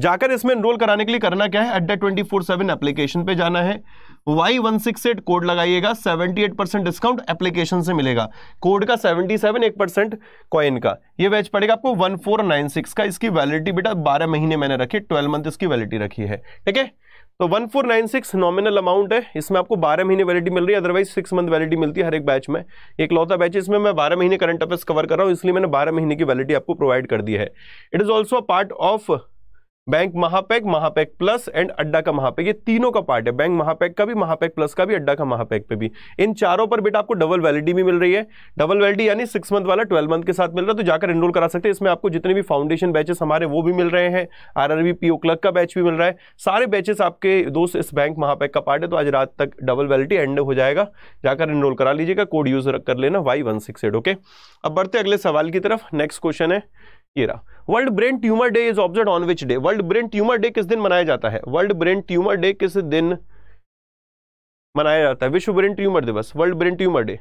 जाकर इसमें एनरोल कराने के लिए करना क्या है at the twenty four seven application पे जाना है Y one six eight code लगाइएगा seventy eight percent discount application से मिलेगा कोड का सेवेंटी सेवन एक परसेंट कॉइन का ये बैच पड़ेगा आपको वन फोर नाइन सिक्स का इसकी वैलिडिटी बेटा बारह महीने मैंने रखी ट्वेल्व मंथ इसकी वैलिडिटी रखी है ठीक है तो 1496 नॉमिनल अमाउंट है इसमें आपको 12 महीने वैलिडिटी मिल रही है अदरवाइज सिक्स मंथ वैलिडिटी मिलती है हर एक बैच में एक लौता बैच इसमें मैं बारह महीने करंट अफेयर्स कवर कर रहा हूँ इसलिए मैंने बारह महीने की वैलिडिटी आपको प्रोवाइड कर दी है it is also part of bank Mahapack Mahapack plus and Adda का महापैक ये तीनों का पार्ट है बैंक महापैक का भी महापैक प्लस का भी अड्डा का महापैक पे भी इन चारों पर बेटा आपको डबल वैलिडी भी मिल रही है डबल वैलिडी यानी सिक्स मंथ वाला ट्वेल्व मंथ के साथ मिल रहा है तो जाकर एनरोल करा सकते हैं इसमें आपको जितने भी फाउंडेशन बैचेस हमारे वो भी मिल रहे हैं आर आर पी क्लर्क का बैच भी मिल रहा है सारे बैचेस आपके दोस्त इस बैंक महापैक का पार्ट है तो आज रात तक डबल वैलिडी एंड हो जाएगा जाकर एनरोल करा लीजिएगा कोड यूज कर लेना Y one six eight okay अब बढ़ते अगले सवाल की तरफ नेक्स्ट क्वेश्चन है ये रहा world brain tumour day is observe on which day world brain tumour day किस दिन मनाया जाता है वर्ल्ड ब्रेन ट्यूमर डे किस दिन मनाया जाता है विश्व ब्रेन ट्यूमर दिवस world brain tumour day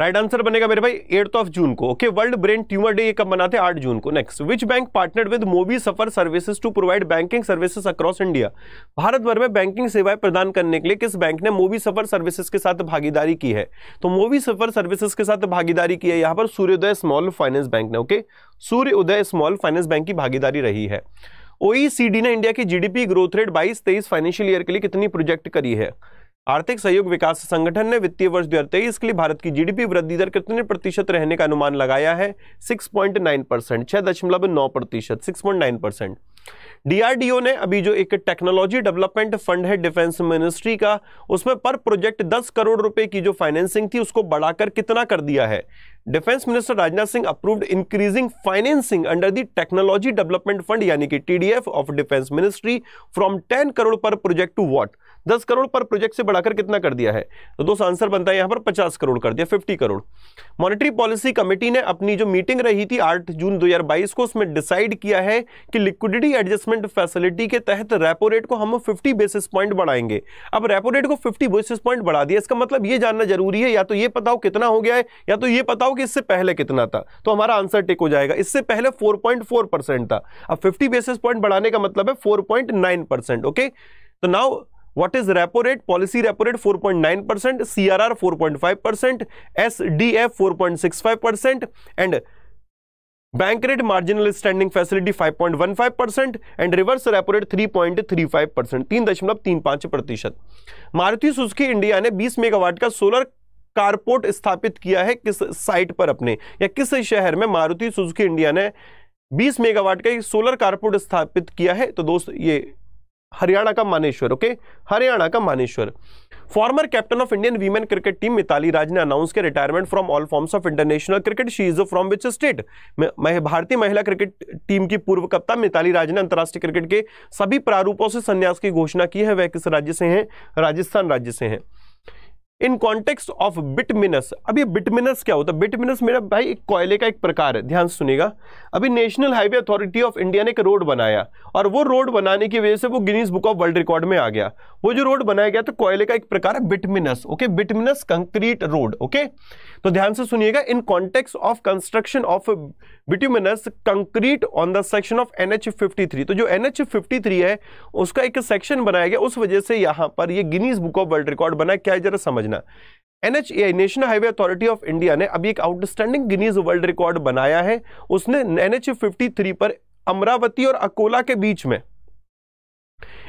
right answer बनेगा मेरे भाई एट्थ ऑफ जून को okay world brain tumour day ये कब मनाते हैं आठ जून को next which bank partner with Mobi Safar services to provide banking services across India भारत भर में बैंकिंग सेवाएं प्रदान करने के लिए किस बैंक ने मोबी सफर सर्विसेज के साथ भागीदारी की है तो मोबी सफर सर्विसेज के साथ भागीदारी की है यहाँ पर सूर्योदय स्मॉल फाइनेंस बैंक ने okay Suryoday small finance bank की भागीदारी रही है ओई ने इंडिया की जीडीपी ग्रोथ रेट बाईस तेईस फाइनेंशियल ईयर के लिए कितनी प्रोजेक्ट करी है आर्थिक सहयोग विकास संगठन ने वित्तीय वर्ष दो के लिए भारत की जीडीपी वृद्धि दर कितने प्रतिशत रहने का अनुमान लगाया है 6.9 परसेंट छह दशमलव नौ प्रतिशत सिक्स परसेंट डीआरडीओ ने अभी जो एक टेक्नोलॉजी डेवलपमेंट फंड है डिफेंस मिनिस्ट्री का उसमें पर प्रोजेक्ट 10 करोड़ रुपए की जो फाइनेंसिंग थी उसको बढ़ाकर कितना कर दिया है defence minister Rajnath Singh approved increasing financing under the technology development fund यानी कि TDF of defence ministry from ten crore पर प्रोजेक्ट टू वॉट 10 करोड़ पर प्रोजेक्ट से बढ़ाकर कितना कर दिया है तो दोस्त आंसर बनता है यहां पर 50 करोड़ कर दिया 50 करोड़ मॉनेटरी पॉलिसी कमेटी ने अपनी जो मीटिंग रही थी 8 जून 2022 को उसमें डिसाइड किया है कि लिक्विडिटी एडजस्टमेंट फैसिलिटी के तहत रेपो रेट को हम 50 बेसिस पॉइंट बढ़ाएंगे अब रेपो रेट को फिफ्टी बेसिस पॉइंट बढ़ा दिया इसका मतलब यह जानना जरूरी है या तो यह पता हो कितना हो गया है या तो यह पता कि इससे पहले कितना था तो हमारा आंसर टिक हो जाएगा इससे पहले 4.4 परसेंट था अब 50 बेसिस पॉइंट बढ़ाने का मतलब है 4.9 परसेंट ओके तो now what is repo rate policy repo rate 4.9 percent C R R percent S percent and bank rate marginal standing facility 5.15 percent and reverse repo rate 3.35 percent तीन दशमलव तीन पांच प्रतिशत मारुति सुजुकी इंडिया ने 20 megawatt का solar corporate स्थापित किया है किस साइट पर अपने या किस शहर में मारुति सुजुकी इंडिया ने 20 मेगावाट का एक सोलर कारपोर्ट स्थापित किया है तो दोस्त ये हरियाणा का मानेश्वर ओके हरियाणा का Maneshwar former captain of Indian women cricket team Mithali Raj ने अनाउंस किया retirement from all forms of international cricket she is from which state भारतीय महिला क्रिकेट टीम की पूर्व कप्तान मिताली राज ने अंतर्राष्ट्रीय क्रिकेट के सभी प्रारूपों से संन्यास की घोषणा की है वह किस राज्य से है राजस्थान राज्य से है इन कॉन्टेक्स्ट ऑफ बिटमिनस अब ये बिटमिनस क्या होता है बिटमिनस मेरा भाई एक कोयले का एक प्रकार है ध्यान सुनेगा अभी national highway authority of India ने एक रोड बनाया और वो रोड बनाने की वजह से वो Guinness book of world record में आ गया वो जो रोड बनाया गया तो कोयले का एक प्रकार है bituminous okay bituminous concrete road okay तो ध्यान से सुनिएगा in context of construction of bituminous concrete on the section of NH 53 तो जो एनएच 53 है उसका एक सेक्शन बनाया गया उस वजह से यहां पर ये Guinness book of world record बना क्या जरा समझना NHAI national highway authority of India ने अभी एक आउटस्टैंडिंग गिनीज वर्ल्ड रिकॉर्ड बनाया है उसने एनएच 53 पर अमरावती और अकोला के बीच में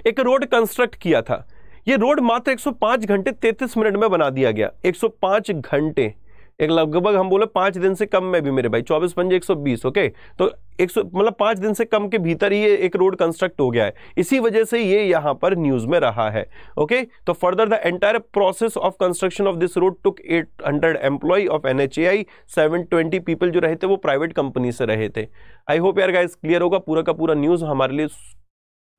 एक रोड कंस्ट्रक्ट किया था ये रोड मात्र 105 घंटे 33 मिनट में बना दिया गया 105 घंटे एक लगभग हम बोले पांच दिन से कम में भी मेरे भाई चौबीस पंजे एक सौ बीस ओके तो एक सौ मतलब पांच दिन से कम के भीतर ही एक रोड कंस्ट्रक्ट हो गया है इसी वजह से ये यहाँ पर न्यूज़ में रहा है ओके तो further the entire process of construction of this road took eight hundred employ of N H A I seven twenty people जो रहे थे वो प्राइवेट कंपनी से रहे थे आई होप यार गाइस क्लियर होगा पूरा का पूरा न्यूज़ हमारे लिए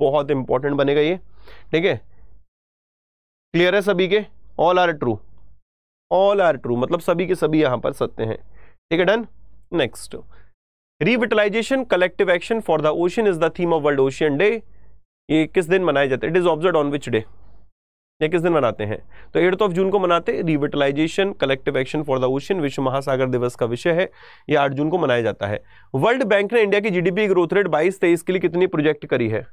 बहुत इंपॉर्टेंट बनेगा ये ठीक है क्लियर है सभी के all are true all are true मतलब सभी के सभी यहां पर सत्य हैं ठीक है done next revitalisation collective action for the ocean is the theme of world ocean day ये किस दिन मनाया जाता है it is observe on which day ये किस दिन मनाते हैं तो एट्थ ऑफ जून को मनाते हैं revitalisation collective action for the ocean विश्व महासागर दिवस का विषय है ये आठ जून को मनाया जाता है वर्ल्ड बैंक ने इंडिया की जीडीपी ग्रोथ रेट बाईस तेईस के लिए कितनी प्रोजेक्ट करी है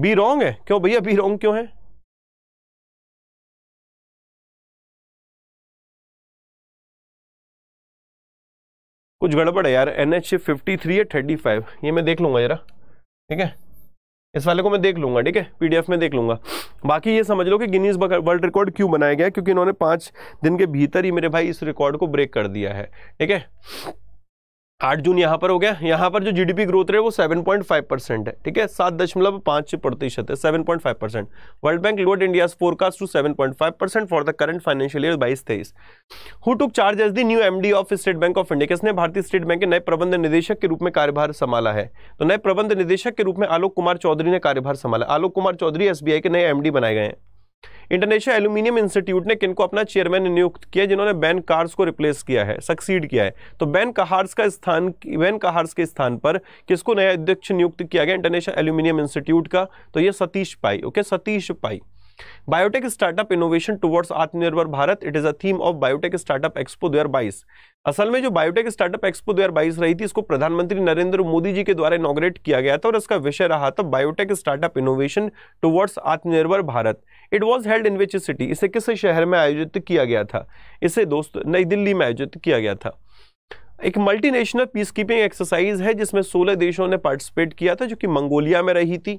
बी रॉन्ग है क्यों भैया बी रॉन्ग क्यों है कुछ गड़बड़ है यार एन एच फिफ्टी थ्री है थर्टी फाइव ये मैं देख लूँगा जरा ठीक है इस वाले को मैं देख लूंगा ठीक है पीडीएफ में देख लूंगा बाकी ये समझ लो कि गिनीज वर्ल्ड रिकॉर्ड क्यों बनाया गया क्योंकि इन्होंने पांच दिन के भीतर ही मेरे भाई इस रिकॉर्ड को ब्रेक कर दिया है ठीक है आठ जून यहाँ पर हो गया यहाँ पर जो जीडीपी ग्रोथ रेट वो सेवन पॉइंट फाइव परसेंट है ठीक है सात दशमलव पांच प्रतिशत है seven point five percent world bank lowered India forecast to seven point five percent for the current financial year बाईस तेईस who took charge as the new MD of State Bank of India किसने भारतीय state bank के नए प्रबंध निदेशक के रूप में कार्यभार संभाला है तो नए प्रबंध निदेशक के रूप में आलोक कुमार चौधरी ने कार्यभार संभाला आलोक कुमार चौधरी एसबीआई के नए एमडी बनाए गए हैं इंटरनेशनल एल्यूमिनियम इंस्टीट्यूट ने किनको अपना चेयरमैन नियुक्त किया जिन्होंने बैन कार्स को रिप्लेस किया है सक्सीड किया है तो बैन कहार्स का स्थान बैन कहार्स के स्थान पर किसको नया अध्यक्ष नियुक्त किया गया इंटरनेशनल एल्यूमिनियम इंस्टीट्यूट का तो ये Satish Pai okay Satish Pai biotech startup innovation towards Atmanirbhar Bharat it is a theme of biotech startup expo दो असल में जो बायोटेक स्टार्टअप एक्सपो 2022 रही थी इसको प्रधानमंत्री नरेंद्र मोदी जी के द्वारा इनोग्रेट किया गया था और इसका विषय रहा था biotech startup innovation towards Atmanirbhar Bharat it was held in which city इसे किस शहर में आयोजित किया गया था इसे दोस्त नई दिल्ली में आयोजित किया गया था एक मल्टीनेशनल पीस कीपिंग एक्सरसाइज है जिसमें सोलह देशों ने पार्टिसिपेट किया था जो कि मंगोलिया में रही थी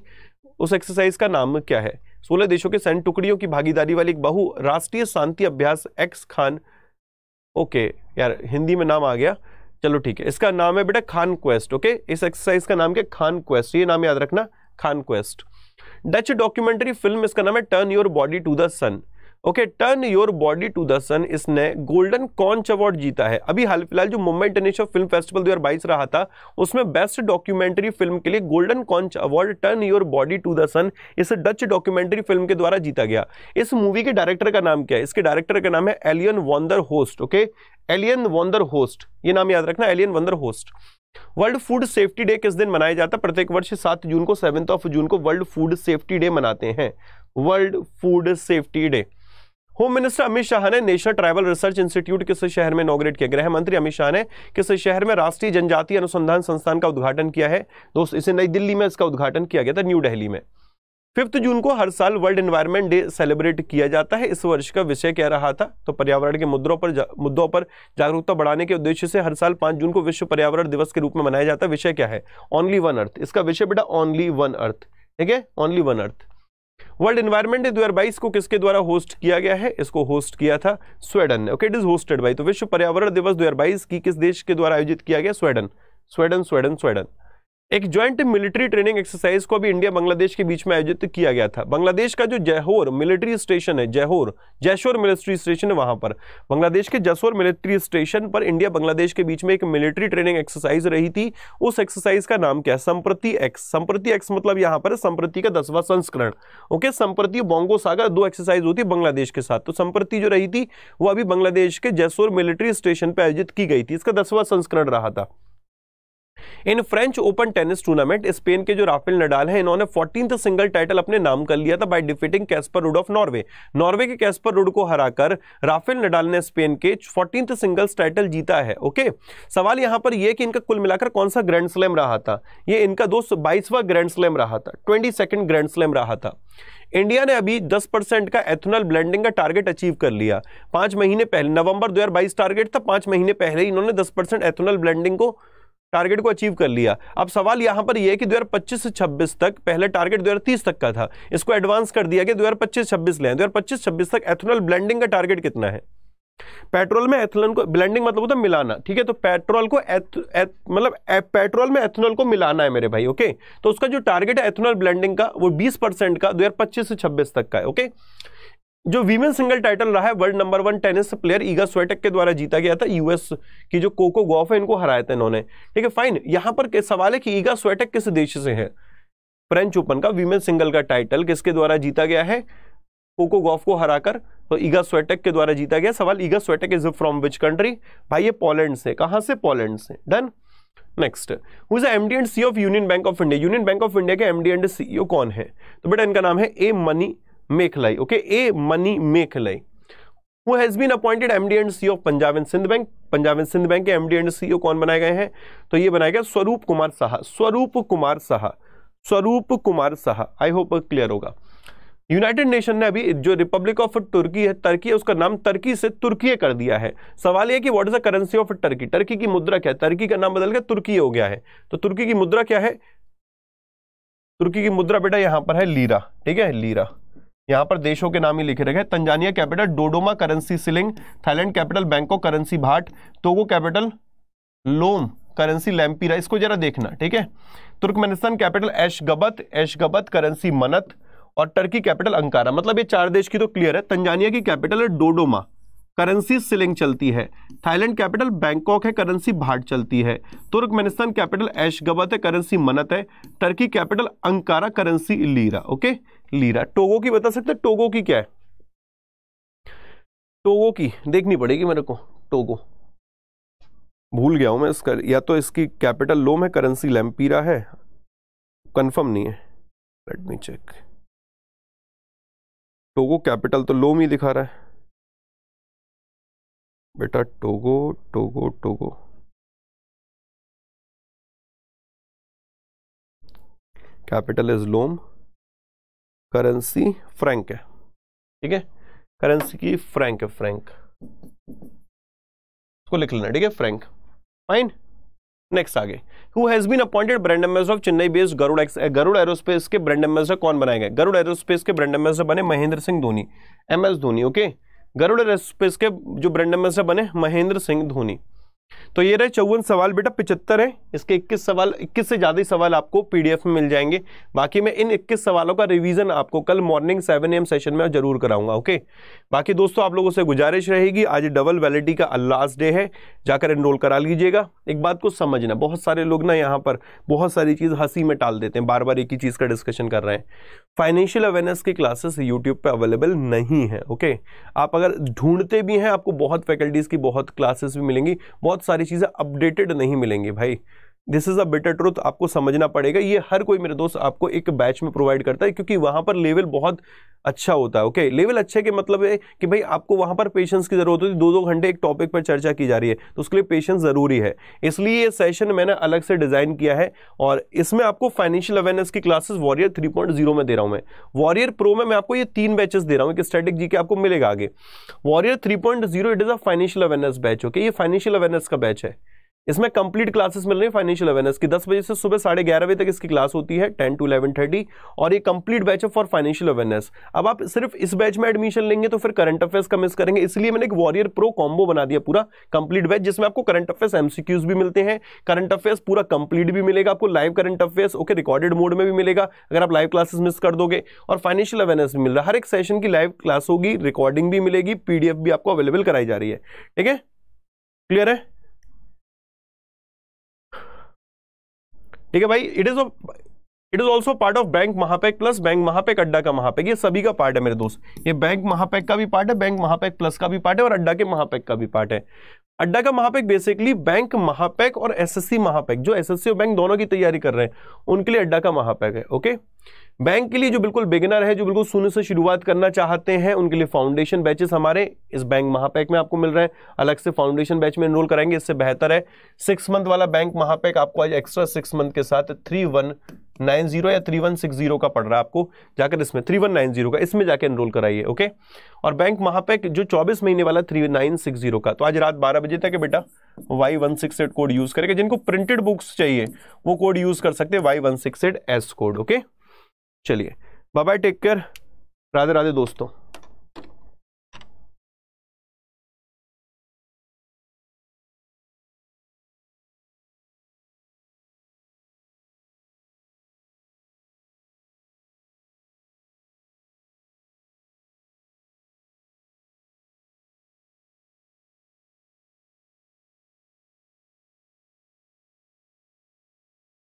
उस एक्सरसाइज का नाम क्या है सोलह देशों के सैन्य टुकड़ियों की भागीदारी वाली एक बहुराष्ट्रीय शांति अभ्यास एक्स खान ओके okay. यार हिंदी में नाम आ गया चलो ठीक है इसका नाम है बेटा खान क्वेस्ट ओके इस एक्सरसाइज का नाम क्या खान क्वेस्ट ये नाम याद रखना Khaan quest Dutch documentary film इसका नाम है turn your body to the sun okay turn your body to the sun इसने गोल्डन कॉन्च अवार्ड जीता है अभी हाल फिलहाल जो मुंबई इंटरनेशनल फिल्म फेस्टिवल 2022 रहा था उसमें बेस्ट डॉक्यूमेंट्री फिल्म के लिए golden conch award turn your body to the sun इस डच डॉक्यूमेंट्री फिल्म के द्वारा जीता गया इस मूवी के डायरेक्टर का नाम क्या है इसके डायरेक्टर का नाम है Aliona van der Horst okay Aliona van der Horst ये नाम याद रखना Aliona van der Horst world food safety day किस दिन मनाया जाता है प्रत्येक वर्ष सात जून को सेवेंथ ऑफ जून को वर्ल्ड फूड सेफ्टी डे मनाते हैं world food safety day home minister Amit Shah ने नेशनल ट्राइबल रिसर्च इंस्टीट्यूट किस शहर में इनोग्रेट किया गृह मंत्री अमित शाह ने किस शहर में राष्ट्रीय जनजाति अनुसंधान संस्थान का उद्घाटन किया है दोस्त इसे नई दिल्ली में इसका उद्घाटन किया गया था न्यू दिल्ली में फिफ्थ जून को हर साल वर्ल्ड एनवायरमेंट डे सेलिब्रेट किया जाता है इस वर्ष का विषय क्या रहा था तो पर्यावरण के मुद्दों पर मुद्दों पर जागरूकता बढ़ाने के उद्देश्य से हर साल पांच जून को विश्व पर्यावरण दिवस के रूप में मनाया जाता है विषय क्या है ओनली वन अर्थ इसका विषय बेटा ओनली वन अर्थ ठीक है only one earth world environment दो को किसके द्वारा होस्ट किया गया है इसको होस्ट किया था स्वेडन ने okay it is hosted by तो विश्व पर्यावरण दिवस दो की किस देश के द्वारा आयोजित किया गया स्वेडन स्वेडन स्वेडन स्वेडन एक ज्वाइंट मिलिट्री ट्रेनिंग एक्सरसाइज को भी इंडिया बांग्लादेश के बीच में आयोजित किया गया था बांग्लादेश का जो जयहोर मिलिट्री स्टेशन है जयहोर जयशोर मिलिट्री स्टेशन है वहां पर बांग्लादेश के जयसोर मिलिट्री स्टेशन पर इंडिया बांग्लादेश के बीच में एक मिलिट्री ट्रेनिंग एक्सरसाइज रही थी उस एक्सरसाइज का नाम क्या है संप्रति एक्स संप्रति एक्स मतलब यहाँ पर संप्रति का दसवा संस्करण ओके संप्रति बोंगो सागर दो एक्सरसाइज होती बांग्लादेश के साथ तो संप्रति जो रही थी वो अभी बांग्लादेश के जयसोर मिलिट्री स्टेशन पर आयोजित की गई थी इसका दसवा संस्करण रहा था in French open tennis tournament Spain के जो राफेल नडाल हैं इन्होंने फोर्टीन सिंगल टाइटल अपने नाम कर लिया था by defeating Casper Ruud of Norway Norway के कैस्पर रूड को हराकर राफेल नडाल ने स्पेन के फोर्टीन सिंगल्स टाइटल जीता है ओके सवाल यहां पर यह कि इनका कुल मिलाकर कौन सा ग्रैंड स्लैम रहा था यह इनका दोस्त बाईसवा ग्रैंड स्लैम रहा था ट्वेंटी ग्रैंड स्लैम रहा था इंडिया ने अभी 10 परसेंट का एथनॉल ब्लेंडिंग का टारगेट अचीव कर लिया पांच महीने पहले नवंबर 2022 टारगेट था पांच महीने पहले इन्होंने 10 परसेंट एथनॉल ब्लेंडिंग को टारगेट को अचीव कर लिया अब सवाल यहां पर यह है कि दो से छब्बीस तक पहले टारगेट दो तक का था इसको एडवांस कर दिया कि दो हजार पच्चीस छब्बीस लें दो तक एथनल ब्लेंडिंग का टारगेट कितना है पेट्रोल में एथनल को ब्लेंडिंग मतलब होता है मिलाना ठीक है तो पेट्रोल को एथ, एथ, मतलब पेट्रोल में एथनल को मिलाना है मेरे भाई ओके तो उसका जो टारगेट है एथनल ब्लेंडिंग का वो 20 परसेंट का 2025 से 26 तक का है ओके जो वीमेन सिंगल टाइटल रहा है world number one tennis player Iga Swiatek के द्वारा जीता गया था यूएस की जो कोको गॉफ है इनको हराया था इन्होंने ठीक है फाइन यहां पर सवाल है कि ईगा स्वेटक किस देश से है फ्रेंच ओपन का वीमेन सिंगल का टाइटल किसके द्वारा जीता गया है कोको गॉफ को हराकर तो ईगा स्वेटक के द्वारा जीता गया सवाल Iga Swiatek is from which country भाई ये पोलैंड से कहाँ से पोलैंड से done next who is MD and C of Union Bank of India Union Bank of India के एमडी एंड सीईओ कौन है तो बेटा इनका नाम है A Manimekalai okay A Manimekalai who has been appointed MD and CEO of Punjab and Sindh Bank. Punjab and Sindh bank के MD and CEO कौन बनाए गए हैं तो ये बनाए गए स्वरूप Kumar Saha Swarup Kumar Saha Swarup Kumar Saha I hope clear होगा यूनाइटेड नेशन ने अभी जो रिपब्लिक ऑफ तुर्की है टर्की है उसका नाम टर्की से तुर्की कर दिया है सवाल यह कि what is the currency of Turkey Turkey की मुद्रा क्या है टर्की का नाम बदल के तुर्की हो गया है तो तुर्की की मुद्रा क्या है तुर्की की मुद्रा बेटा यहां पर है लीरा ठीक है लीरा यहां पर देशों के नाम ही लिखे रखे Tanzania capital Dodoma currency shilling Thailand capital Bangkok currency baht Togo capital Lome currency lempira इसको जरा देखना ठीक है Turkmenistan capital Ashgabat Ashgabat currency manat और टर्की कैपिटल अंकारा मतलब ये चार देश की तो क्लियर है तंजानिया की कैपिटल है डोडोमा करेंसी सिलिंग चलती है थाईलैंड कैपिटल बैंकॉक है करेंसी भाट चलती है तुर्कमेनिस्तान कैपिटल एश है करेंसी मनत है Turkey capital Ankara currency lira okay lira Togo की बता सकते टोगो की क्या है टोगो की देखनी पड़ेगी मेरे को टोगो भूल गया हूं मैं इसका या तो इसकी कैपिटल लोम है करेंसी लैम्पीरा है कंफर्म नहीं है let me check Togo capital तो लोम ही दिखा रहा है बेटा Togo Togo Togo capital is Lome currency franc है ठीक है करेंसी की फ्रैंक है फ्रैंक इसको लिख लेना ठीक है फ्रैंक फाइन नेक्स्ट आगे who has been appointed brand ambassador of Chennai based Garuda Garuda aerospace के ब्रांड एम्बेसडर कौन बनाए गए गरुड़ एरोस्पेस के ब्रांड एम्बेसडर बने Mahendra Singh Dhoni M S Dhoni okay okay? Garuda airspace के जो ब्रांड एम्बेसडर बने महेंद्र सिंह धोनी तो ये रहे चौवन सवाल बेटा पिचहत्तर है इसके 21 सवाल 21 से ज़्यादा सवाल आपको पीडीएफ में मिल जाएंगे बाकी मैं इन 21 सवालों का रिवीजन आपको कल मॉर्निंग 7 एम सेशन में जरूर कराऊंगा ओके बाकी दोस्तों आप लोगों से गुजारिश रहेगी आज डबल वैलिडिटी का लास्ट डे है जाकर एनरोल करा लीजिएगा एक बात को समझना बहुत सारे लोग ना यहाँ पर बहुत सारी चीज़ हंसी में टाल देते हैं बार बार एक ही चीज़ का डिस्कशन कर रहे हैं फाइनेंशियल अवेयरनेस की क्लासेस यूट्यूब पर अवेलेबल नहीं है ओके आप अगर ढूंढते भी हैं आपको बहुत फैकल्टीज़ की बहुत क्लासेस भी मिलेंगी बहुत बहुत सारी चीज़ें अपडेटेड नहीं मिलेंगी भाई this is a better truth आपको समझना पड़ेगा ये हर कोई मेरे दोस्त आपको एक बैच में प्रोवाइड करता है क्योंकि वहाँ पर लेवल बहुत अच्छा होता है ओके okay? लेवल अच्छे के मतलब है कि भाई आपको वहां पर पेशेंस की ज़रूरत होती है दो दो घंटे एक टॉपिक पर चर्चा की जा रही है तो उसके लिए पेशेंस ज़रूरी है इसलिए ये सेशन मैंने अलग से डिज़ाइन किया है और इसमें आपको फाइनेंशियल अवेयरनेस की क्लासेस वॉरियर थ्री में दे रहा हूँ मैं वॉरियर प्रो में मैं आपको ये तीन बैचेस दे रहा हूँ कि स्टैटिक जी के आपको मिलेगा आगे warrior three it is a financial awareness batch okay ये फाइनेंशियल अवेयरनेस का बैच है इसमें कंप्लीट क्लासेस मिल रही है फाइनेंशियल अवेयरनेस की दस बजे से सुबह साढ़े ग्यारह बजे तक इसकी क्लास होती है टेन टू इलेवन थर्टी और ये कंप्लीट बैच है फॉर फाइनेंशियल अवेयरनेस अब आप सिर्फ इस बैच में एडमिशन लेंगे तो फिर करंट अफेयर्स का मिस करेंगे इसलिए मैंने एक वॉरियर प्रो कॉम्बो बना दिया पूरा कंप्लीट बैच जिसमें आपको करंट अफेयर्स एमसीक्यूज भी मिलते हैं करंट अफेयर्स पूरा कंप्लीट भी मिलेगा आपको live current affairs okay recorded mode में भी मिलेगा अगर आप लाइव क्लासेस मिस कर दोगे और फाइनेंशियल अवेयरनेस भी मिल रहा है हर एक सेशन की लाइव क्लास होगी रिकॉर्डिंग भी मिलेगी पीडीएफ भी आपको अवेलेबल कराई जा रही है ठीक है क्लियर है ठीक है भाई it is it is also part of bank Mahapack plus bank Mahapack Adda का महापैक ये सभी का पार्ट है मेरे दोस्त ये बैंक महापैक का भी पार्ट है बैंक महापैक प्लस का भी पार्ट है और अड्डा के महापैक का भी पार्ट है अड्डा का महापैक बेसिकली बैंक महापैक और एसएससी महापैक जो एसएससी और बैंक दोनों की तैयारी कर रहे हैं उनके लिए अड्डा का महापैक है ओके बैंक के लिए जो बिल्कुल बिगिनर है जो बिल्कुल शून्य से शुरुआत करना चाहते हैं उनके लिए फाउंडेशन बैचेस हमारे इस बैंक महापैक में आपको मिल रहे हैं अलग से फाउंडेशन बैच में इनरोल कराएंगे इससे बेहतर है सिक्स मंथ वाला बैंक महापैक आपको आज एक्स्ट्रा सिक्स मंथ के साथ थ्री वन नाइन जीरो या थ्री वन सिक्स जीरो का पड़ रहा है आपको जाकर इसमें थ्री वन नाइन जीरो का इसमें जाकर एनरोल कराइए ओके और बैंक महापैक जो चौबीस महीने वाला थ्री नाइन सिक्स जीरो का तो आज रात बारह बजे तक है बेटा Y one six eight code use करेगा जिनको प्रिंटेड बुक्स चाहिए वो कोड यूज़ कर सकते हैं Y one six eight S code okay चलिए bye take care Radhe Radhe दोस्तों